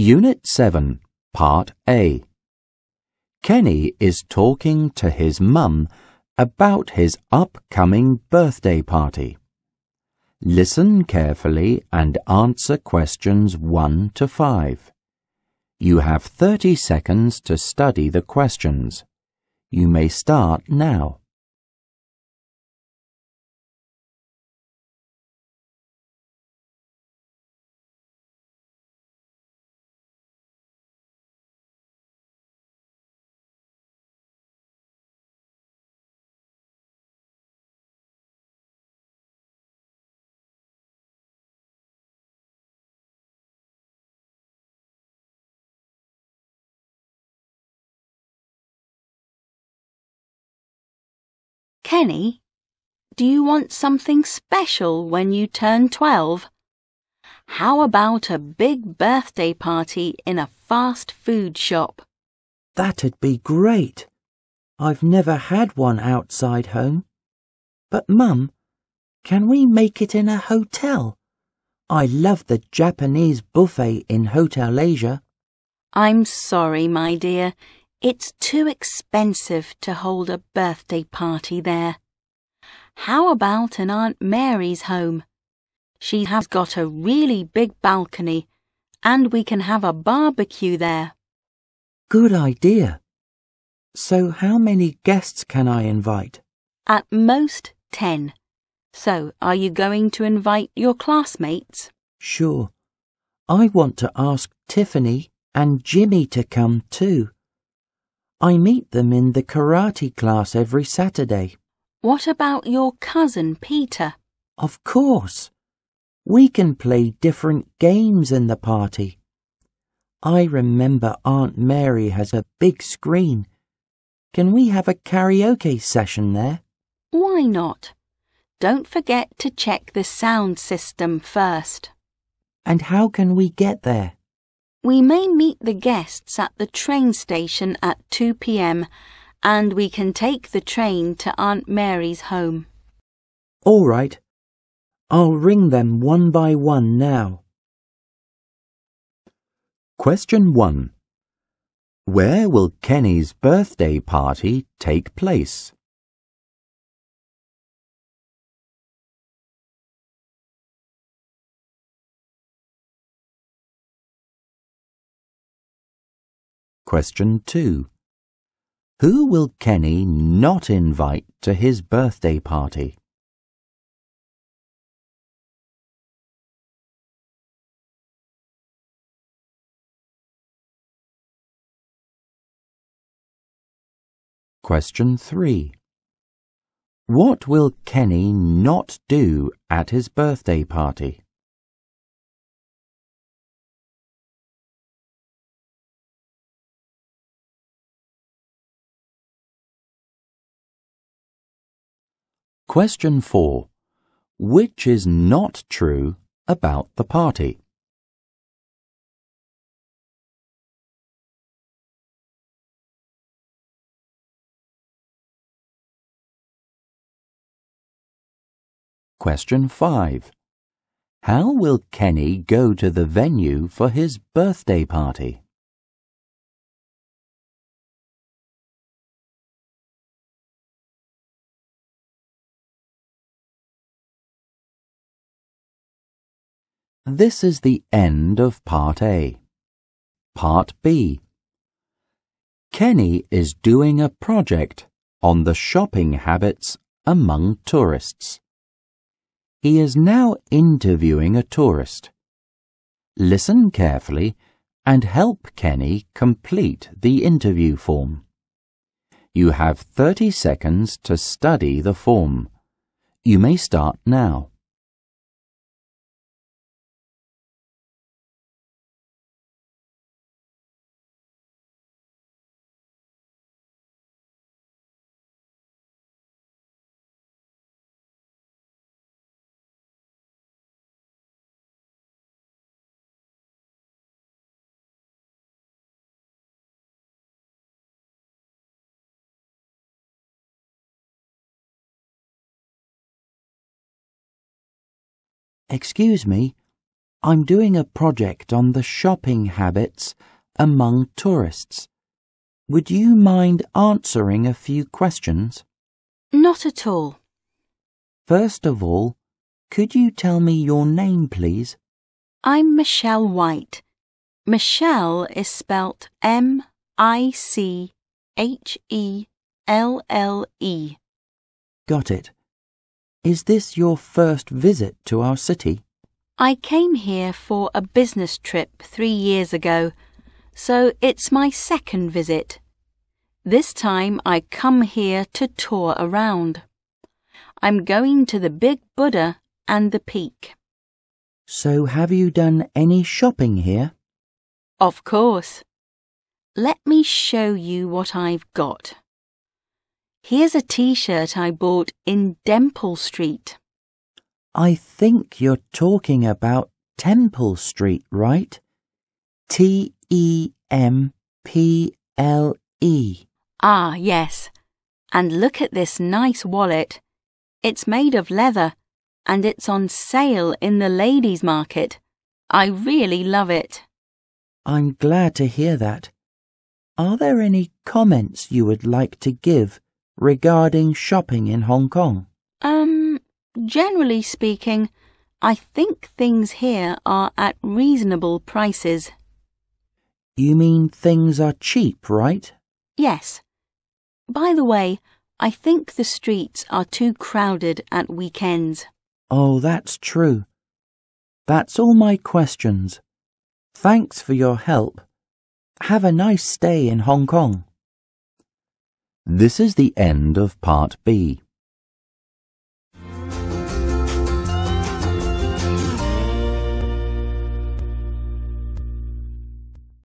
Unit 7, Part A. Kenny is talking to his mum about his upcoming birthday party. Listen carefully and answer questions 1 to 5. You have 30 seconds to study the questions. You may start now. Kenny, do you want something special when you turn 12? How about a big birthday party in a fast food shop? That'd be great. I've never had one outside home. But, Mum, can we make it in a hotel? I love the Japanese buffet in Hotel Asia. I'm sorry, my dear. It's too expensive to hold a birthday party there. How about an Aunt Mary's home? She has got a really big balcony and we can have a barbecue there. Good idea. So how many guests can I invite? At most ten. So are you going to invite your classmates? Sure. I want to ask Tiffany and Jimmy to come too. I meet them in the karate class every Saturday. What about your cousin Peter? Of course. We can play different games in the party. I remember Aunt Mary has a big screen. Can we have a karaoke session there? Why not? Don't forget to check the sound system first. And how can we get there? We may meet the guests at the train station at 2 p.m. and we can take the train to Aunt Mary's home. All right. I'll ring them one by one now. Question 1. Where will Kenny's birthday party take place? Question 2. Who will Kenny not invite to his birthday party? Question 3. What will Kenny not do at his birthday party? Question 4. Which is not true about the party? Question 5. How will Kenny go to the venue for his birthday party? This is the end of Part A. Part B. Kenny is doing a project on the shopping habits among tourists. He is now interviewing a tourist. Listen carefully and help Kenny complete the interview form. You have 30 seconds to study the form. You may start now. Excuse me, I'm doing a project on the shopping habits among tourists. Would you mind answering a few questions? Not at all. First of all, could you tell me your name, please? I'm Michelle White. Michelle is spelt M I C H E L L E. Got it. Is this your first visit to our city? I came here for a business trip three years ago, so it's my second visit. This time I come here to tour around. I'm going to the Big Buddha and the Peak. So have you done any shopping here? Of course. Let me show you what I've got. Here's a t-shirt I bought in Demple Street. I think you're talking about Temple Street, right? T-E-M-P-L-E. -E. Ah, yes. And look at this nice wallet. It's made of leather, and it's on sale in the ladies' market. I really love it. I'm glad to hear that. Are there any comments you would like to give regarding shopping in Hong Kong? Um, generally speaking, I think things here are at reasonable prices. You mean things are cheap, right? Yes. By the way, I think the streets are too crowded at weekends. Oh, that's true. That's all my questions. Thanks for your help. Have a nice stay in Hong Kong. This is the end of Part B.